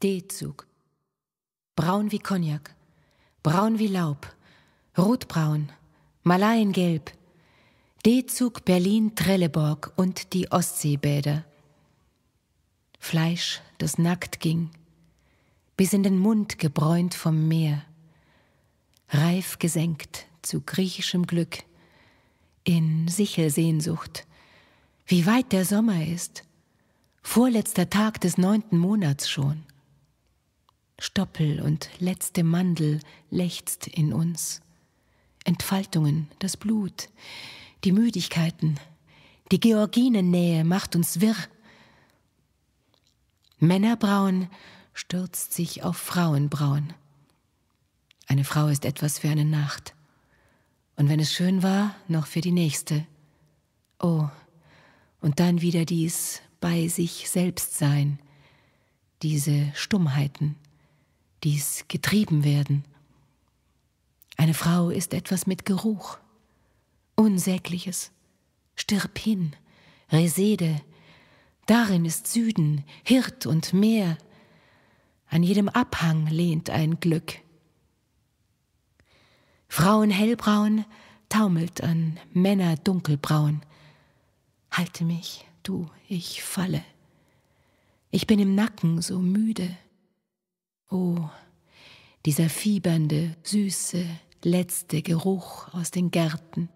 D-Zug. Braun wie Cognac, braun wie Laub, rotbraun, Malaiengelb, D-Zug Berlin-Trelleborg und die Ostseebäder. Fleisch, das nackt ging, bis in den Mund gebräunt vom Meer, reif gesenkt zu griechischem Glück, in Sichelsehnsucht, wie weit der Sommer ist, vorletzter Tag des neunten Monats schon. Stoppel und letzte Mandel lechzt in uns. Entfaltungen, das Blut, die Müdigkeiten, die Georginennähe macht uns wirr. Männerbrauen stürzt sich auf Frauenbrauen. Eine Frau ist etwas für eine Nacht. Und wenn es schön war, noch für die nächste. Oh, und dann wieder dies bei sich selbst sein, diese Stummheiten dies getrieben werden. Eine Frau ist etwas mit Geruch, Unsägliches. Stirb hin, Resede, darin ist Süden, Hirt und Meer. An jedem Abhang lehnt ein Glück. Frauen hellbraun taumelt an Männer dunkelbraun. Halte mich, du, ich falle. Ich bin im Nacken so müde. Oh, dieser fiebernde, süße, letzte Geruch aus den Gärten,